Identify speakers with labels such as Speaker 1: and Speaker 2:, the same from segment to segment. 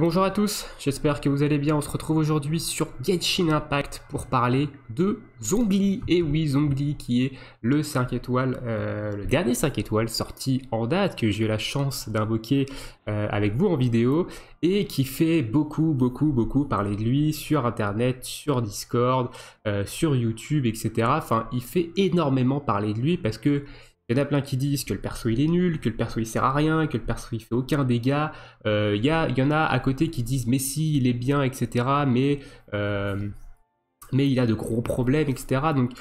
Speaker 1: Bonjour à tous, j'espère que vous allez bien. On se retrouve aujourd'hui sur Genshin Impact pour parler de Zongli. Et oui, Zongli qui est le 5 étoiles, euh, le dernier 5 étoiles sorti en date que j'ai eu la chance d'invoquer euh, avec vous en vidéo et qui fait beaucoup, beaucoup, beaucoup parler de lui sur internet, sur Discord, euh, sur YouTube, etc. Enfin, il fait énormément parler de lui parce que il y en a plein qui disent que le perso il est nul, que le perso il sert à rien, que le perso il fait aucun dégât. Euh, il y, en a à côté qui disent mais si il est bien, etc. Mais, euh, mais il a de gros problèmes, etc. Donc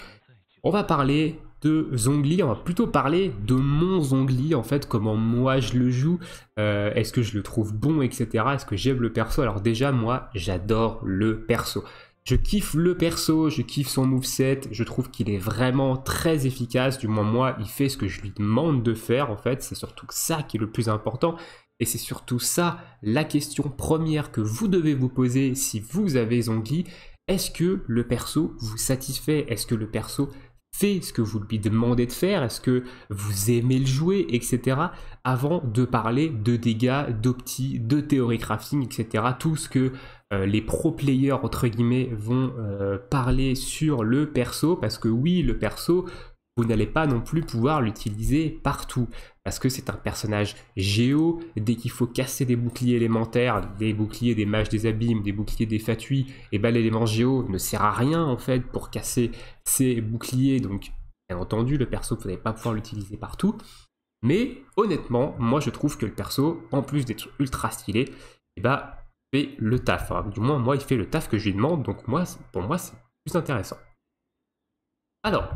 Speaker 1: on va parler de Zongli, on va plutôt parler de mon Zongli en fait, comment moi je le joue, euh, est-ce que je le trouve bon, etc. Est-ce que j'aime le perso Alors déjà moi j'adore le perso. Je kiffe le perso, je kiffe son moveset, je trouve qu'il est vraiment très efficace, du moins moi, il fait ce que je lui demande de faire en fait, c'est surtout ça qui est le plus important. Et c'est surtout ça la question première que vous devez vous poser si vous avez Zongli, est-ce que le perso vous satisfait Est-ce que le perso fait ce que vous lui demandez de faire Est-ce que vous aimez le jouer, etc. Avant de parler de dégâts, d'opti, de théorie crafting, etc. Tout ce que euh, les pro players entre guillemets vont euh, parler sur le perso parce que oui le perso vous n'allez pas non plus pouvoir l'utiliser partout parce que c'est un personnage géo dès qu'il faut casser des boucliers élémentaires des boucliers des mages des abîmes des boucliers des fatuis et eh ben l'élément géo ne sert à rien en fait pour casser ces boucliers donc bien entendu le perso vous n'allez pas pouvoir l'utiliser partout mais honnêtement moi je trouve que le perso en plus d'être ultra stylé et eh bah ben, le taf. Hein. Du moins, moi, il fait le taf que je lui demande. Donc, moi, pour moi, c'est plus intéressant. Alors,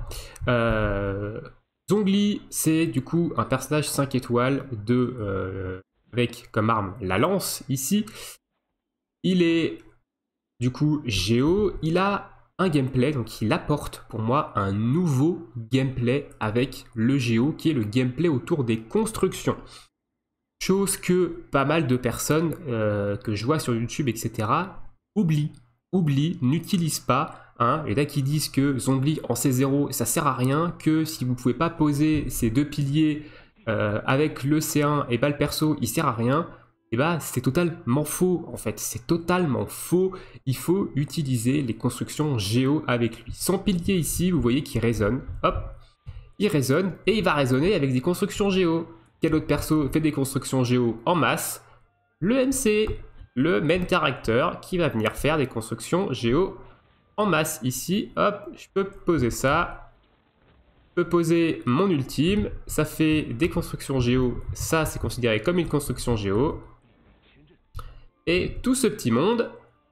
Speaker 1: euh, Zongli, c'est du coup un personnage 5 étoiles de, euh, avec comme arme la lance ici. Il est du coup Géo. Il a un gameplay, donc il apporte pour moi un nouveau gameplay avec le Géo qui est le gameplay autour des constructions. Chose que pas mal de personnes euh, que je vois sur YouTube, etc., oublient, oublient, n'utilisent pas. Hein. Et là, qui disent que Zombies en C0, ça sert à rien, que si vous pouvez pas poser ces deux piliers euh, avec le C1 et pas le perso, il sert à rien. Et eh bah, ben, c'est totalement faux en fait, c'est totalement faux. Il faut utiliser les constructions géo avec lui. Son pilier ici, vous voyez qu'il résonne, hop, il résonne et il va résonner avec des constructions géo. Quel autre perso fait des constructions géo en masse Le MC, le main character, qui va venir faire des constructions géo en masse. Ici, hop, je peux poser ça. Je peux poser mon ultime. Ça fait des constructions géo. Ça, c'est considéré comme une construction géo. Et tout ce petit monde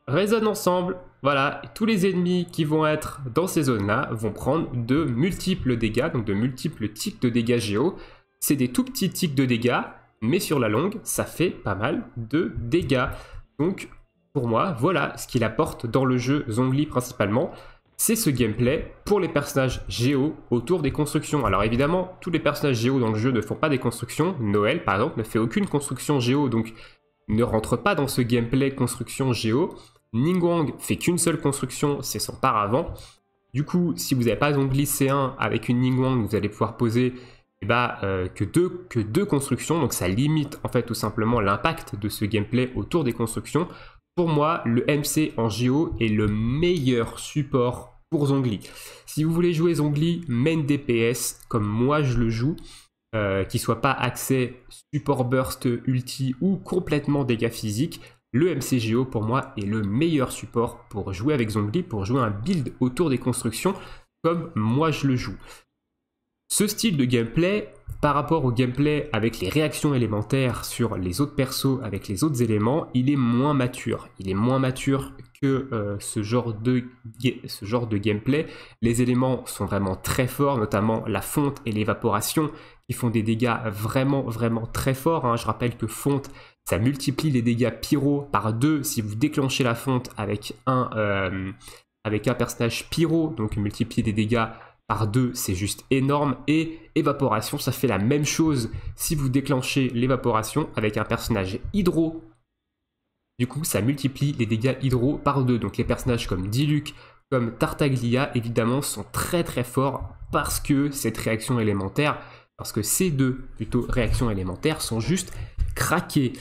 Speaker 1: résonne ensemble. Voilà, tous les ennemis qui vont être dans ces zones-là vont prendre de multiples dégâts, donc de multiples tics de dégâts géo. C'est des tout petits tics de dégâts, mais sur la longue, ça fait pas mal de dégâts. Donc pour moi, voilà ce qu'il apporte dans le jeu Zongli principalement. C'est ce gameplay pour les personnages géo autour des constructions. Alors évidemment, tous les personnages géo dans le jeu ne font pas des constructions. Noël, par exemple, ne fait aucune construction géo, donc ne rentre pas dans ce gameplay construction géo. Ningwang fait qu'une seule construction, c'est son paravent. Du coup, si vous n'avez pas Zongli C1 avec une Ningguang, vous allez pouvoir poser eh ben, euh, que, deux, que deux constructions, donc ça limite en fait tout simplement l'impact de ce gameplay autour des constructions. Pour moi, le MC en GO est le meilleur support pour Zongli. Si vous voulez jouer Zongli main DPS, comme moi je le joue, euh, qui soit pas accès, support burst, ulti ou complètement dégâts physiques, le MCGO pour moi est le meilleur support pour jouer avec Zongli, pour jouer un build autour des constructions comme moi je le joue. Ce style de gameplay, par rapport au gameplay avec les réactions élémentaires sur les autres persos, avec les autres éléments, il est moins mature. Il est moins mature que euh, ce, genre de ce genre de gameplay. Les éléments sont vraiment très forts, notamment la fonte et l'évaporation, qui font des dégâts vraiment, vraiment très forts. Hein. Je rappelle que fonte, ça multiplie les dégâts pyro par deux si vous déclenchez la fonte avec un, euh, avec un personnage pyro, donc multiplier des dégâts par 2, c'est juste énorme. Et évaporation, ça fait la même chose si vous déclenchez l'évaporation avec un personnage hydro. Du coup, ça multiplie les dégâts hydro par deux Donc les personnages comme Diluc, comme Tartaglia, évidemment, sont très très forts parce que cette réaction élémentaire, parce que ces deux, plutôt, réactions élémentaires sont juste craquées.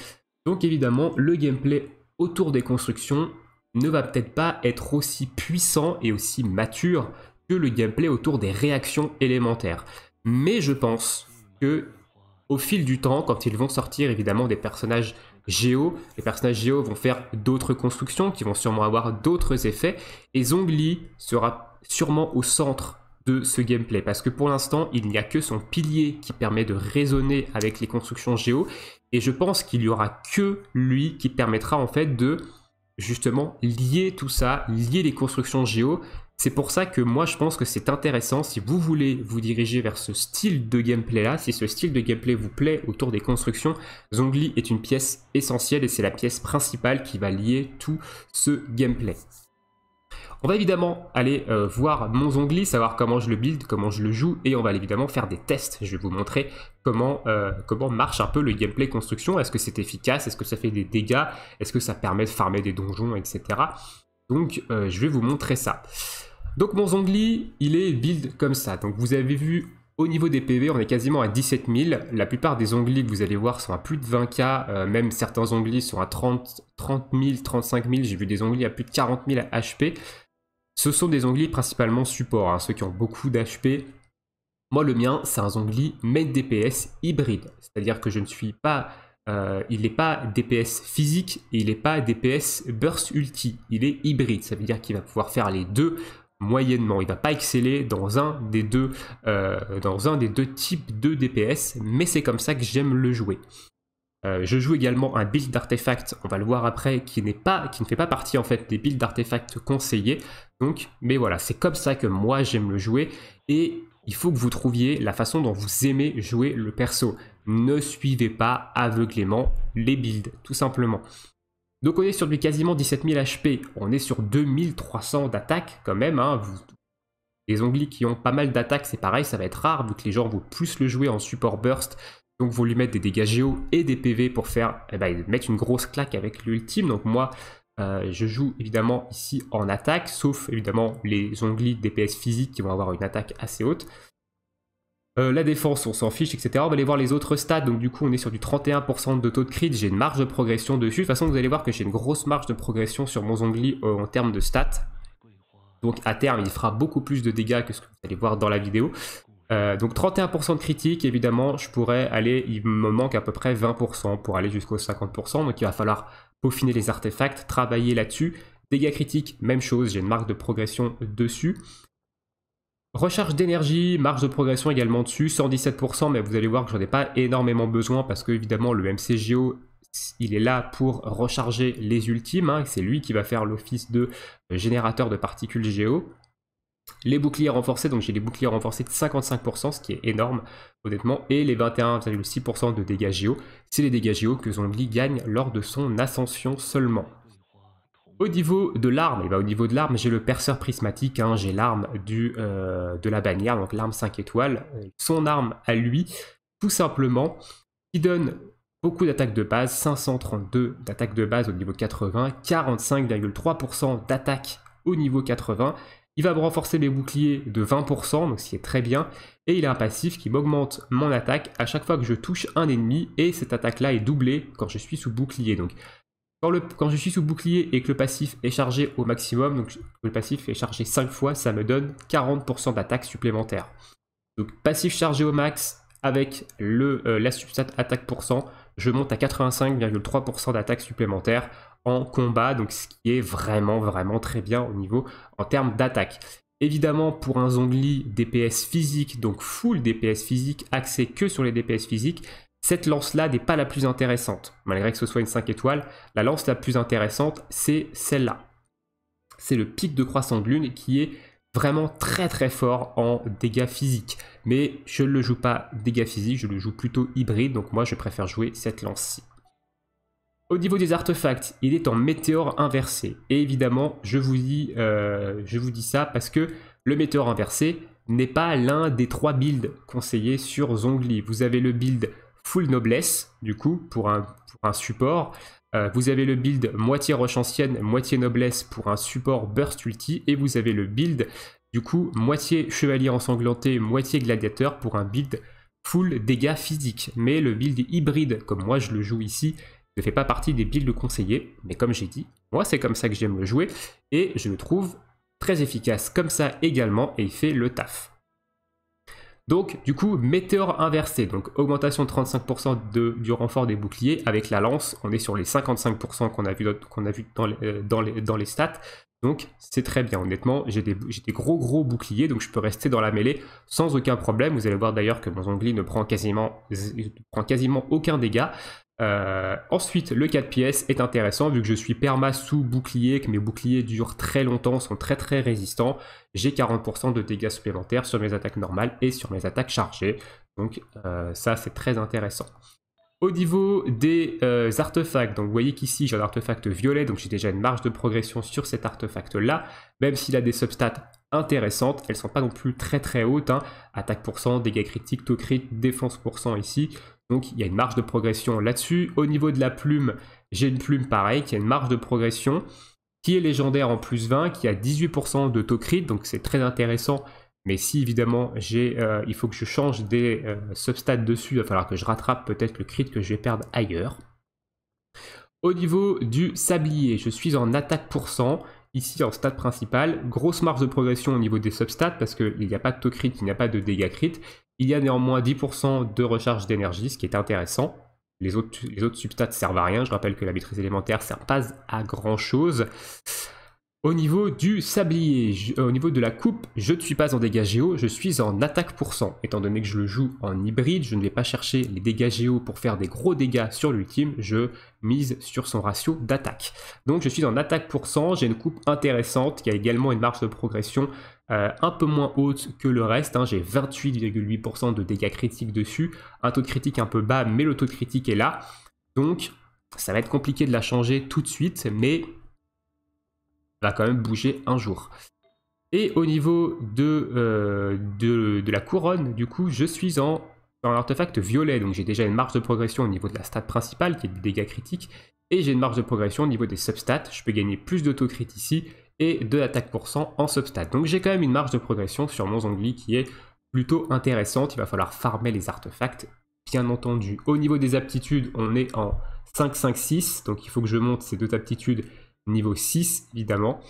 Speaker 1: Donc évidemment, le gameplay autour des constructions ne va peut-être pas être aussi puissant et aussi mature que le gameplay autour des réactions élémentaires. Mais je pense que au fil du temps, quand ils vont sortir évidemment des personnages géo, les personnages géo vont faire d'autres constructions qui vont sûrement avoir d'autres effets, et Zongli sera sûrement au centre de ce gameplay, parce que pour l'instant, il n'y a que son pilier qui permet de raisonner avec les constructions géo, et je pense qu'il y aura que lui qui permettra en fait de justement lier tout ça, lier les constructions géo c'est pour ça que moi je pense que c'est intéressant si vous voulez vous diriger vers ce style de gameplay là, si ce style de gameplay vous plaît autour des constructions, Zongli est une pièce essentielle et c'est la pièce principale qui va lier tout ce gameplay. On va évidemment aller euh, voir mon Zongli, savoir comment je le build, comment je le joue, et on va évidemment faire des tests. Je vais vous montrer comment, euh, comment marche un peu le gameplay construction. Est-ce que c'est efficace Est-ce que ça fait des dégâts Est-ce que ça permet de farmer des donjons, etc. Donc, euh, je vais vous montrer ça. Donc mon Zongli, il est build comme ça. Donc vous avez vu au niveau des PV, on est quasiment à 17 000. La plupart des zongli que vous allez voir sont à plus de 20K. Euh, même certains zongli sont à 30, 30 000, 35 000. J'ai vu des zongli à plus de 40 000 HP. Ce sont des zongli principalement support, hein, ceux qui ont beaucoup d'HP. Moi, le mien, c'est un zongli mais DPS hybride. C'est-à-dire que je ne suis pas... Euh, il n'est pas DPS physique et il n'est pas DPS burst ulti. Il est hybride. Ça veut dire qu'il va pouvoir faire les deux moyennement. Il va pas exceller dans un des deux, euh, dans un des deux types de DPS, mais c'est comme ça que j'aime le jouer. Euh, je joue également un build d'artefact, on va le voir après, qui, pas, qui ne fait pas partie en fait des builds d'artefact conseillés. Donc, mais voilà, c'est comme ça que moi j'aime le jouer et il faut que vous trouviez la façon dont vous aimez jouer le perso. Ne suivez pas aveuglément les builds, tout simplement. Donc on est sur du quasiment 17 000 HP, on est sur 2300 d'attaque quand même. Hein. Vous... Les onglis qui ont pas mal d'attaque c'est pareil, ça va être rare vu que les gens vont plus le jouer en support burst. Donc vous lui mettre des dégâts géo et des PV pour faire eh ben, mettre une grosse claque avec l'ultime. Donc moi, euh, je joue évidemment ici en attaque, sauf évidemment les onglis DPS physiques qui vont avoir une attaque assez haute. Euh, la défense, on s'en fiche, etc. On va aller voir les autres stats. Donc, du coup, on est sur du 31% de taux de crit. J'ai une marge de progression dessus. De toute façon, vous allez voir que j'ai une grosse marge de progression sur mon Zongli euh, en termes de stats. Donc, à terme, il fera beaucoup plus de dégâts que ce que vous allez voir dans la vidéo. Euh, donc 31% de critique, évidemment, je pourrais aller, il me manque à peu près 20% pour aller jusqu'au 50%, donc il va falloir peaufiner les artefacts, travailler là-dessus. Dégâts critiques, même chose, j'ai une marque de progression dessus. Recharge d'énergie, marge de progression également dessus, 117%, mais vous allez voir que j'en ai pas énormément besoin parce que évidemment le MCGO il est là pour recharger les ultimes, hein, c'est lui qui va faire l'office de générateur de particules géo. Les boucliers renforcés, donc j'ai les boucliers renforcés de 55%, ce qui est énorme honnêtement, et les 21,6% de dégâts géo, c'est les dégâts géo que Zombie gagne lors de son ascension seulement. Au niveau de l'arme, eh ben, au niveau de l'arme, j'ai le perceur prismatique, hein, j'ai l'arme euh, de la bannière, donc l'arme 5 étoiles, euh, son arme à lui, tout simplement, qui donne beaucoup d'attaques de base, 532 d'attaques de base au niveau 80, 45,3% d'attaque au niveau 80. Il va me renforcer mes boucliers de 20%, donc ce qui est très bien. Et il a un passif qui m'augmente mon attaque à chaque fois que je touche un ennemi. Et cette attaque-là est doublée quand je suis sous bouclier. Donc quand, je suis sous bouclier et que le passif est chargé au maximum, donc le passif est chargé 5 fois, ça me donne 40% d'attaque supplémentaire. Donc passif chargé au max avec euh, la substat attaque je monte à 85,3% d'attaque supplémentaire en combat, donc ce qui est vraiment vraiment très bien au niveau en termes d'attaque. Évidemment, pour un Zongli DPS physique, donc full DPS physique, axé que sur les DPS physiques, cette lance-là n'est pas la plus intéressante. Malgré que ce soit une 5 étoiles, la lance la plus intéressante, c'est celle-là. C'est le pic de croissant de lune qui est vraiment très très fort en dégâts physiques. Mais je ne le joue pas dégâts physiques, je le joue plutôt hybride, donc moi je préfère jouer cette lance-ci. Au niveau des artefacts, il est en météore inversé. Et évidemment, je vous dis, euh, je vous dis ça parce que le météore inversé n'est pas l'un des trois builds conseillés sur Zongli. Vous avez le build full noblesse, du coup, pour un, pour un support. Euh, vous avez le build moitié roche ancienne, moitié noblesse pour un support burst ulti, et vous avez le build, du coup, moitié chevalier ensanglanté, moitié gladiateur pour un build full dégâts physiques. Mais le build hybride, comme moi je le joue ici, ne fait pas partie des builds conseillés, mais comme j'ai dit, moi c'est comme ça que j'aime le jouer, et je le trouve très efficace comme ça également, et il fait le taf. Donc, du coup, météore inversé, donc augmentation de 35% de, du renfort des boucliers. Avec la lance, on est sur les 55% qu'on a vu, a vu dans, les, euh, dans, les, dans les stats. Donc, c'est très bien. Honnêtement, j'ai des, gros gros boucliers, donc je peux rester dans la mêlée sans aucun problème. Vous allez voir d'ailleurs que mon onglet ne prend quasiment, prend quasiment aucun dégât. Euh, ensuite, le 4 pièces est intéressant vu que je suis perma sous bouclier, que mes boucliers durent très longtemps, sont très très résistants. J'ai 40% de dégâts supplémentaires sur mes attaques normales et sur mes attaques chargées. Donc euh, ça c'est très intéressant. Au niveau des euh, artefacts, donc vous voyez qu'ici j'ai un artefact violet, donc j'ai déjà une marge de progression sur cet artefact là, même s'il a des substats intéressantes, elles ne sont pas non plus très très hautes, hein. attaque dégâts critiques, taux crit, défense ici, donc il y a une marge de progression là-dessus. Au niveau de la plume, j'ai une plume pareille qui a une marge de progression qui est légendaire en plus 20, qui a 18% de taux crit, donc c'est très intéressant. Mais si évidemment j'ai, euh, il faut que je change des euh, substats dessus, il va falloir que je rattrape peut-être le crit que je vais perdre ailleurs. Au niveau du sablier, je suis en attaque pour cent. ici en stade principal. Grosse marge de progression au niveau des substats parce qu'il n'y a pas de taux crit, il n'y a pas de dégâts crit. Il y a néanmoins 10% de recharge d'énergie, ce qui est intéressant. Les autres, les autres substats servent à rien. Je rappelle que la maîtrise élémentaire ne sert pas à grand chose. Au niveau du sablier, euh, au niveau de la coupe, je ne suis pas en dégâts géo, je suis en attaque pour cent. Étant donné que je le joue en hybride, je ne vais pas chercher les dégâts géo pour faire des gros dégâts sur l'ultime, je mise sur son ratio d'attaque. Donc je suis en attaque pour cent, j'ai une coupe intéressante qui a également une marge de progression euh, un peu moins haute que le reste. Hein. J'ai 28,8% de dégâts critiques dessus. Un taux de critique un peu bas, mais le taux de critique est là. Donc, ça va être compliqué de la changer tout de suite, mais va quand même bouger un jour. Et au niveau de, euh, de, la couronne, du coup, je suis en, en artefact violet. Donc j'ai déjà une marge de progression au niveau de la stat principale, qui est des dégâts critiques. Et j'ai une marge de progression au niveau des substats. Je peux gagner plus d'autocrit ici et de l'attaque pour cent en substat. Donc j'ai quand même une marge de progression sur mon Zongli qui est plutôt intéressante. Il va falloir farmer les artefacts, bien entendu. Au niveau des aptitudes, on est en 5, 5, 6. Donc il faut que je monte ces deux aptitudes niveau 6, évidemment.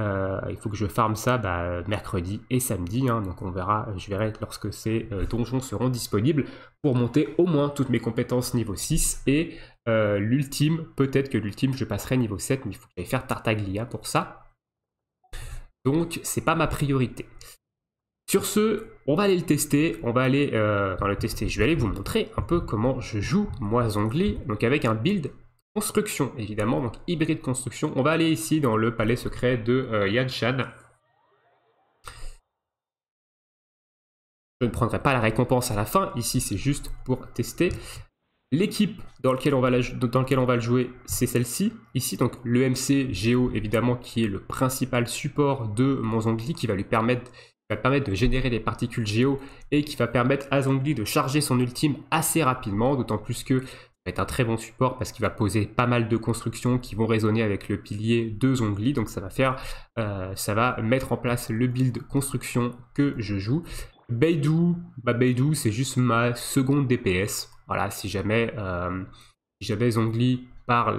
Speaker 1: Euh, il faut que je farme ça bah, mercredi et samedi. Hein. donc on verra, je verrai lorsque ces euh, donjons seront disponibles pour monter au moins toutes mes compétences niveau 6. Et euh, l'ultime, peut-être que l'ultime, je passerai niveau 7, mais il faut que faire Tartaglia pour ça. Donc c'est pas ma priorité. Sur ce, on va aller le tester, on va aller euh, le tester. Je vais aller vous montrer un peu comment je joue moi Zongli, donc avec un build construction évidemment, donc hybride construction. On va aller ici dans le palais secret de euh, Yan shan Je ne prendrai pas la récompense à la fin, ici c'est juste pour tester. L'équipe dans, laquelle on va le jouer, c'est celle-ci. Ici, donc MC Géo, évidemment, qui est le principal support de mon Zongli, qui va lui permettre, de générer des particules Géo et qui va permettre à Zongli de charger son ultime assez rapidement, d'autant plus que va être un très bon support parce qu'il va poser pas mal de constructions qui vont résonner avec le pilier de Zongli. Donc ça va faire, euh, ça va mettre en place le build construction que je joue. Beidou, bah, Beidou c'est juste ma seconde DPS voilà, si jamais, euh, si Zongli par,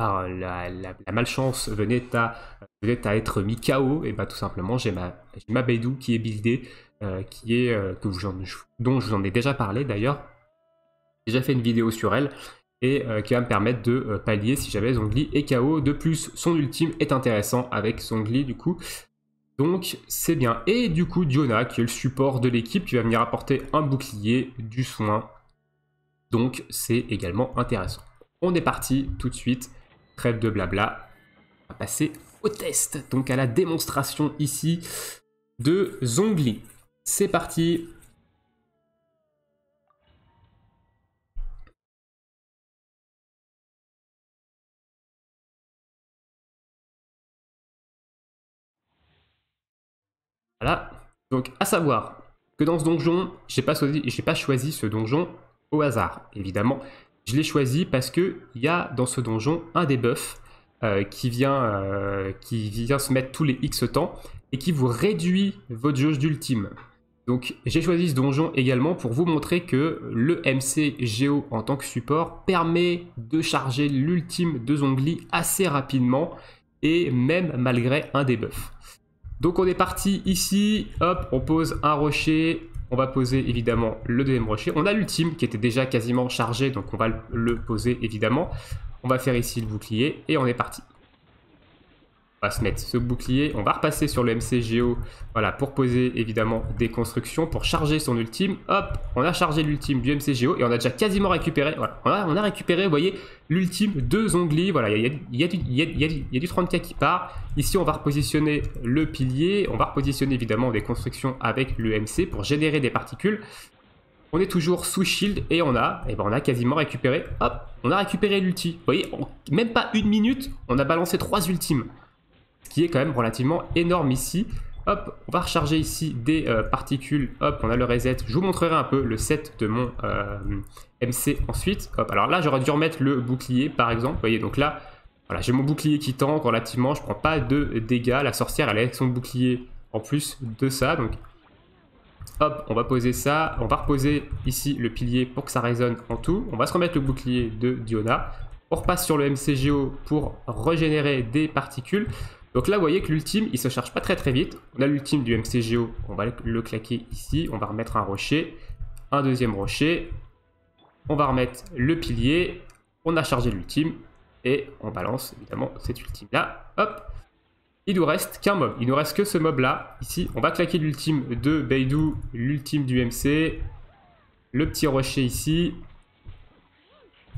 Speaker 1: la, malchance venait à, être mis KO, et eh bah ben, tout simplement j'ai ma, ma Beidou qui est buildée, euh, qui est, que euh, dont je vous en ai déjà parlé d'ailleurs. J'ai déjà fait une vidéo sur elle et euh, qui va me permettre de pallier si jamais Zongli est KO. De plus, son ultime est intéressant avec Zongli du coup, donc c'est bien. Et du coup, Diona, qui est le support de l'équipe, qui va venir apporter un bouclier, du soin. Donc c'est également intéressant. On est parti tout de suite. Trêve de blabla. On va passer au test, donc à la démonstration ici de Zongli. C'est parti, Voilà. Donc, à savoir que dans ce donjon, j'ai pas choisi, pas choisi ce donjon au hasard, évidemment. Je l'ai choisi parce que il y a dans ce donjon un debuff euh, qui vient euh, qui vient se mettre tous les X temps et qui vous réduit votre jauge d'ultime. Donc j'ai choisi ce donjon également pour vous montrer que le MC Geo en tant que support permet de charger l'ultime de Zongli assez rapidement et même malgré un debuff. Donc on est parti ici, hop, on pose un rocher, on va poser évidemment le deuxième rocher. On a l'ultime qui était déjà quasiment chargé, donc on va le poser évidemment. On va faire ici le bouclier et on est parti. On va se mettre ce bouclier, on va repasser sur le MCGO, voilà, pour poser évidemment des constructions, pour charger son ultime. Hop, on a chargé l'ultime du MCGO et on a déjà quasiment récupéré, voilà, on a, récupéré, vous voyez, l'ultime de Zongli, voilà, il y a, du 30k qui part. Ici, on va repositionner le pilier, on va repositionner évidemment des constructions avec le MC pour générer des particules. On est toujours sous shield et on a, et eh ben on a quasiment récupéré, hop, on a récupéré l'ulti. Vous voyez, même pas une minute, on a balancé trois ultimes qui est quand même relativement énorme ici. Hop, on va recharger ici des euh, particules. Hop, on a le reset. Je vous montrerai un peu le set de mon euh, MC ensuite. Hop, alors là, j'aurais dû remettre le bouclier, par exemple. Vous voyez, donc là, voilà, j'ai mon bouclier qui tank relativement. Je prends pas de dégâts. La sorcière, elle a son bouclier en plus de ça. Donc, hop, on va poser ça. On va reposer ici le pilier pour que ça résonne en tout. On va se remettre le bouclier de Diona. On repasse sur le MCGO pour régénérer des particules. Donc là, vous voyez que l'ultime, il se charge pas très très vite. On a l'ultime du MCGO, on va le claquer ici, on va remettre un rocher, un deuxième rocher, on va remettre le pilier, on a chargé l'ultime, et on balance évidemment cette ultime là, hop il nous reste qu'un mob, il nous reste que ce mob là, ici on va claquer l'ultime de Beidou, l'ultime du MC, le petit rocher ici,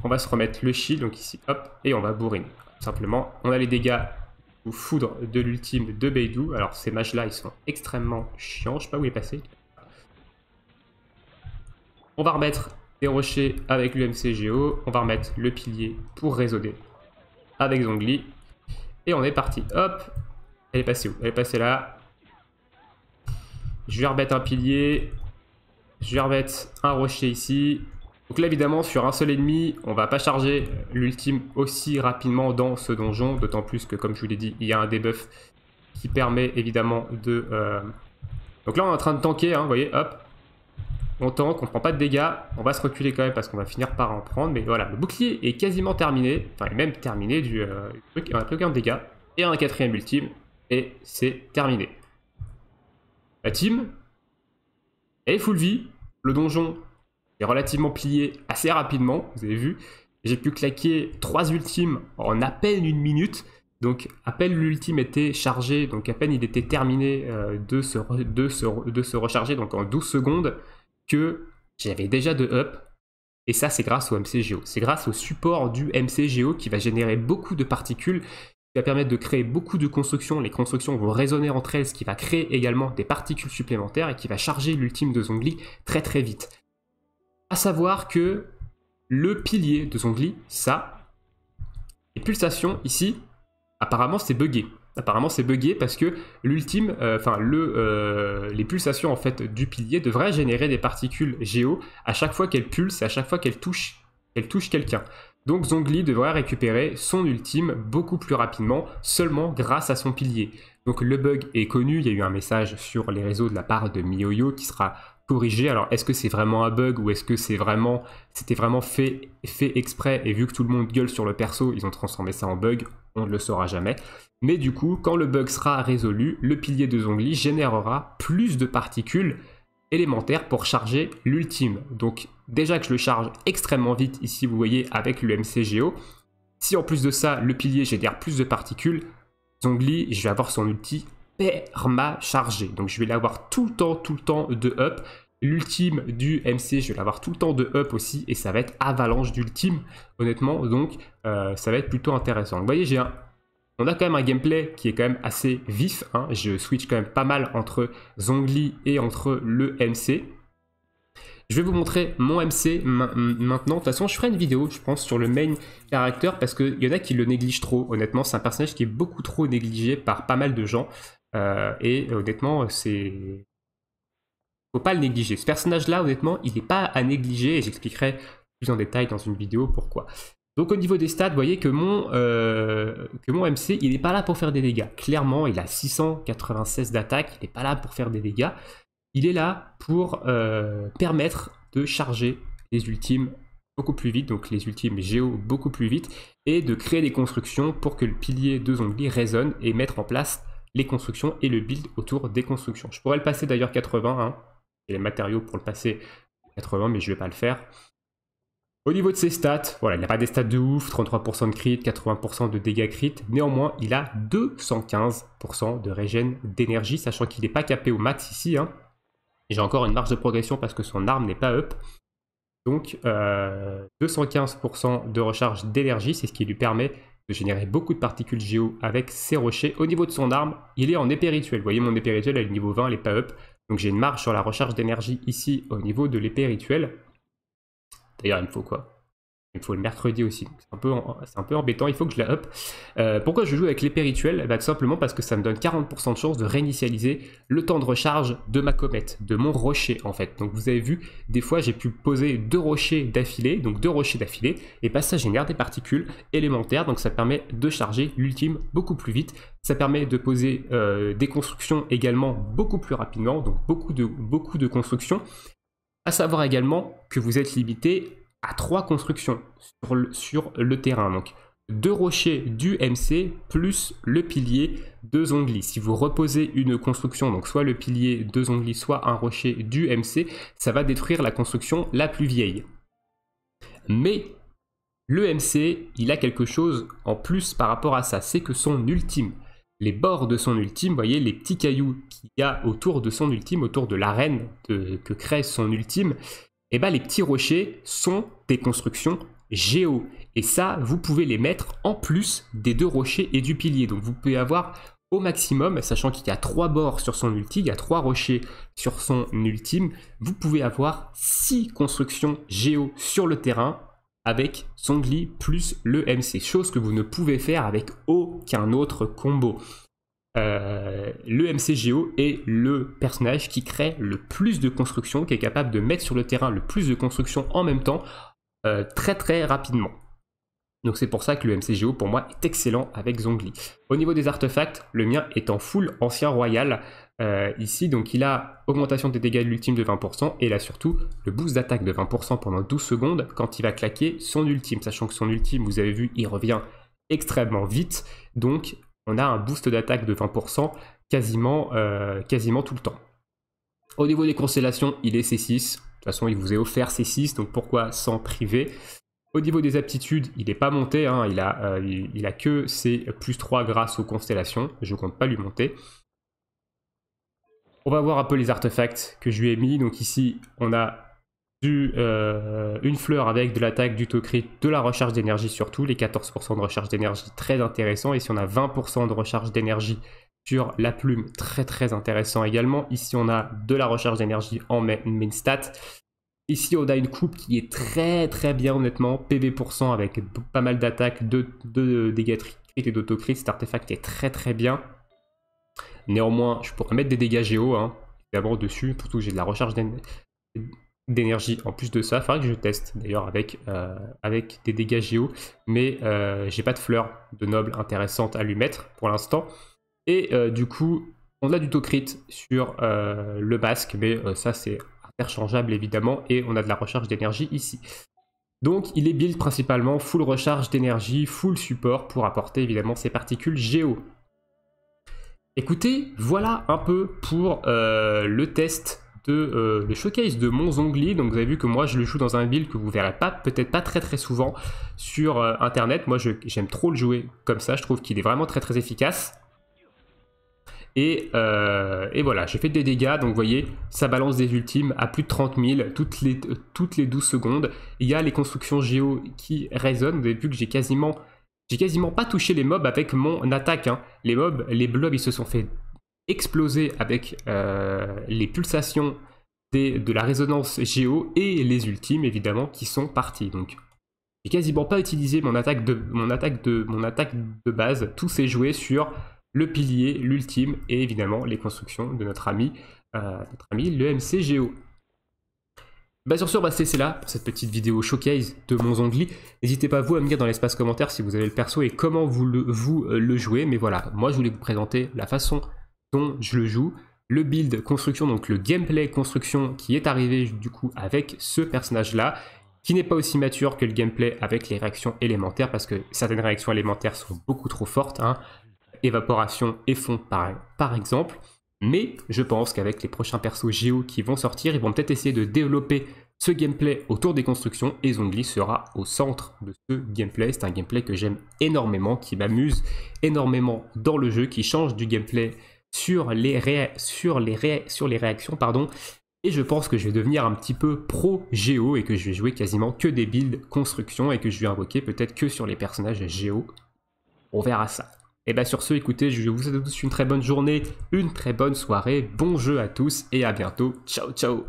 Speaker 1: on va se remettre le shield, donc ici hop, et on va bourriner, simplement, on a les dégâts vous foudre de l'ultime de Beidou. Alors ces matchs là ils sont extrêmement chiants. Je sais pas où il est passé. On va remettre des rochers avec l'UMCGO. On va remettre le pilier pour résonner avec Zongli. Et on est parti. Hop Elle est passée où Elle est passée là. Je vais remettre un pilier. Je vais remettre un rocher ici. Donc là évidemment sur un seul ennemi, on va pas charger l'ultime aussi rapidement dans ce donjon, d'autant plus que comme je vous l'ai dit, il y a un debuff qui permet évidemment de... Euh, Donc là on est en train de tanker, hein, vous voyez, hop, on tank, on prend pas de dégâts, on va se reculer quand même parce qu'on va finir par en prendre, mais voilà, le bouclier est quasiment terminé, enfin il est même terminé du, euh, truc, on a plus aucun dégâts, et un quatrième ultime, et c'est terminé. La team est full vie, le donjon relativement plié assez rapidement, vous avez vu. J'ai pu claquer trois ultimes en à peine une minute. Donc à peine l'ultime était chargé, donc à peine il était terminé euh, de, se de, se recharger, donc en 12 secondes, que j'avais déjà de up. Et ça, c'est grâce au MCGO. C'est grâce au support du MCGO qui va générer beaucoup de particules, qui va permettre de créer beaucoup de constructions. Les constructions vont résonner entre elles, ce qui va créer également des particules supplémentaires et qui va charger l'ultime de Zongli très très vite à savoir que le pilier de son ça, les pulsations ici, apparemment c'est buggé. Apparemment c'est buggé parce que l'ultime, euh, enfin le, euh, les pulsations en fait du pilier devraient générer des particules géo à chaque fois qu'elle pulse, à chaque fois qu'elle touche, elle touche quelqu'un. Donc Zongli devrait récupérer son ultime beaucoup plus rapidement, seulement grâce à son pilier. Donc le bug est connu, il y a eu un message sur les réseaux de la part de Mioyo qui sera corrigé. Alors, est-ce que c'est vraiment un bug ou est-ce que c'est vraiment, c'était vraiment fait, fait exprès et vu que tout le monde gueule sur le perso, ils ont transformé ça en bug, on ne le saura jamais. Mais du coup, quand le bug sera résolu, le pilier de Zongli générera plus de particules élémentaires pour charger l'ultime. Donc, déjà que je le charge extrêmement vite ici, vous voyez, avec le MCGO. Si en plus de ça, le pilier génère plus de particules, Zongli, je vais avoir son ulti perma chargé. Donc je vais l'avoir tout le temps, tout le temps de up. L'ultime du MC, je vais l'avoir tout le temps de up aussi et ça va être avalanche d'ultime, honnêtement. Donc euh, ça va être plutôt intéressant. Vous voyez, j'ai un on a quand même un gameplay qui est quand même assez vif. Hein. Je switch quand même pas mal entre Zongli et entre le MC. Je vais vous montrer mon MC maintenant. De toute façon, je ferai une vidéo, je pense, sur le main character parce qu'il y en a qui le négligent trop. Honnêtement, c'est un personnage qui est beaucoup trop négligé par pas mal de gens. Euh, et euh, honnêtement, euh, c'est. Faut pas le négliger. Ce personnage-là, honnêtement, il n'est pas à négliger et j'expliquerai plus en détail dans une vidéo pourquoi. Donc au niveau des stats, vous voyez que mon, que mon MC, il n'est pas là pour faire des dégâts. Clairement, il a 696 d'attaque, il n'est pas là pour faire des dégâts. Il est là pour permettre de charger les ultimes beaucoup plus vite, donc les ultimes géo beaucoup plus vite, et de créer des constructions pour que le pilier de zombies résonne et mettre en place les constructions et le build autour des constructions. Je pourrais le passer d'ailleurs 80, j'ai hein, les matériaux pour le passer 80, mais je ne vais pas le faire. Au niveau de ses stats, voilà, il n'a pas des stats de ouf, 33% de crit, 80% de dégâts crit, néanmoins il a 215% de régène d'énergie, sachant qu'il n'est pas capé au max ici. Hein. J'ai encore une marge de progression parce que son arme n'est pas up. Donc 215% euh, de recharge d'énergie, c'est ce qui lui permet de générer beaucoup de particules géo avec ses rochers. Au niveau de son arme, il est en épée rituelle. Vous voyez, mon épée rituelle, elle est niveau 20, elle n'est pas up. Donc j'ai une marge sur la recharge d'énergie ici au niveau de l'épée rituelle. D'ailleurs, il me faut quoi il me faut le mercredi aussi. C'est un, peu, un peu embêtant, il faut que je la up. Euh, pourquoi je joue avec l'épée rituelle bah, simplement parce que ça me donne 40% de chance de réinitialiser le temps de recharge de ma comète, de mon rocher en fait. Donc vous avez vu, des fois j'ai pu poser deux rochers d'affilée, donc deux rochers d'affilée, et bah ça génère des particules élémentaires, donc ça permet de charger l'ultime beaucoup plus vite. Ça permet de poser euh, des constructions également beaucoup plus rapidement, donc beaucoup de, beaucoup de constructions. À savoir également que vous êtes limité à trois constructions sur le, terrain. Donc, deux rochers du MC plus le pilier deux onglis. Si vous reposez une construction, donc soit le pilier deux onglis, soit un rocher du MC, ça va détruire la construction la plus vieille. Mais le MC, il a quelque chose en plus par rapport à ça, c'est que son ultime, les bords de son ultime, voyez, les petits cailloux qu'il y a autour de son ultime, autour de l'arène que crée son ultime, et eh ben, les petits rochers sont des constructions géo. Et ça, vous pouvez les mettre en plus des deux rochers et du pilier. Donc vous pouvez avoir au maximum, sachant qu'il y a trois bords sur son ulti, il y a trois rochers sur son ultime, vous pouvez avoir six constructions géo sur le terrain avec son gli plus le MC, chose que vous ne pouvez faire avec aucun autre combo. Euh, le MCGO est le personnage qui crée le plus de constructions, qui est capable de mettre sur le terrain le plus de constructions en même temps, euh, très très rapidement. Donc c'est pour ça que le MCGO pour moi est excellent avec Zongli. Au niveau des artefacts, le mien est en full ancien royal euh, ici, donc il a augmentation des dégâts de l'ultime de 20% et là surtout le boost d'attaque de 20% pendant 12 secondes quand il va claquer son ultime, sachant que son ultime, vous avez vu, il revient extrêmement vite, donc on a un boost d'attaque de 20% quasiment, euh, quasiment tout le temps. Au niveau des constellations, il est C6. De toute façon, il vous est offert C6, donc pourquoi s'en priver Au niveau des aptitudes, il n'est pas monté, hein. il, a, euh, il, a que C 3 grâce aux constellations, je ne compte pas lui monter. On va voir un peu les artefacts que je lui ai mis. Donc ici, on a euh, une fleur avec de l'attaque, du tocrit, de la recharge d'énergie surtout, les 14% de recharge d'énergie, très intéressant. Et si on a 20% de recharge d'énergie sur la plume, très très intéressant également. Ici, on a de la recharge d'énergie en main stat. Ici, on a une coupe qui est très très bien, honnêtement. PV% avec pas mal d'attaques, de, de, dégâts et d'autocrit. Cet artefact est très très bien. Néanmoins, je pourrais mettre des dégâts géo, hein, évidemment, dessus. Surtout, j'ai de la recharge d'énergie d'énergie en plus de ça. Il faudrait que je teste d'ailleurs avec, euh, avec des dégâts géo, mais euh, j'ai pas de fleurs de noble intéressantes à lui mettre pour l'instant. Et euh, du coup, on a du Tocrit sur le basque, mais ça c'est interchangeable évidemment, et on a de la recharge d'énergie ici. Donc il est build principalement full recharge d'énergie, full support pour apporter évidemment ses particules géo. Écoutez, voilà un peu pour le test de euh, le showcase de mon zongli Donc vous avez vu que moi je le joue dans un build que vous verrez pas, peut-être pas très très souvent sur euh, internet. Moi j'aime trop le jouer comme ça, je trouve qu'il est vraiment très très efficace. Et, euh, et voilà, j'ai fait des dégâts, donc vous voyez, ça balance des ultimes à plus de 30 000 toutes les, toutes les 12 secondes. Il y a les constructions géo qui résonnent, vous avez vu que j'ai quasiment, quasiment pas touché les mobs avec mon attaque. Hein. Les mobs, les blobs, ils se sont fait Explosé avec euh, les pulsations de la résonance géo et les ultimes évidemment qui sont partis. Donc j'ai quasiment pas utilisé mon attaque de mon attaque de mon attaque de base. Tout s'est joué sur le pilier, l'ultime et évidemment les constructions de notre ami, euh, notre ami le MC Géo. Bah, sur ce, on va là pour cette petite vidéo showcase de mon Zongli. N'hésitez pas vous à me dire dans l'espace commentaire si vous avez le perso et comment vous le, vous, euh, le jouez. Mais voilà, moi je voulais vous présenter la façon dont je le joue, le build construction, donc le gameplay construction qui est arrivé du coup avec ce personnage-là, qui n'est pas aussi mature que le gameplay avec les réactions élémentaires, parce que certaines réactions élémentaires sont beaucoup trop fortes, hein. évaporation et fond par, par exemple. Mais je pense qu'avec les prochains persos géo qui vont sortir, ils vont peut-être essayer de développer ce gameplay autour des constructions et Zongli sera au centre de ce gameplay. C'est un gameplay que j'aime énormément, qui m'amuse énormément dans le jeu, qui change du gameplay sur les, sur les, sur les réactions, pardon, et je pense que je vais devenir un petit peu pro géo et que je vais jouer quasiment que des builds construction et que je vais invoquer peut-être que sur les personnages géo. On verra ça. Et eh bien sur ce, écoutez, je vous souhaite à tous une très bonne journée, une très bonne soirée, bon jeu à tous et à bientôt. Ciao ciao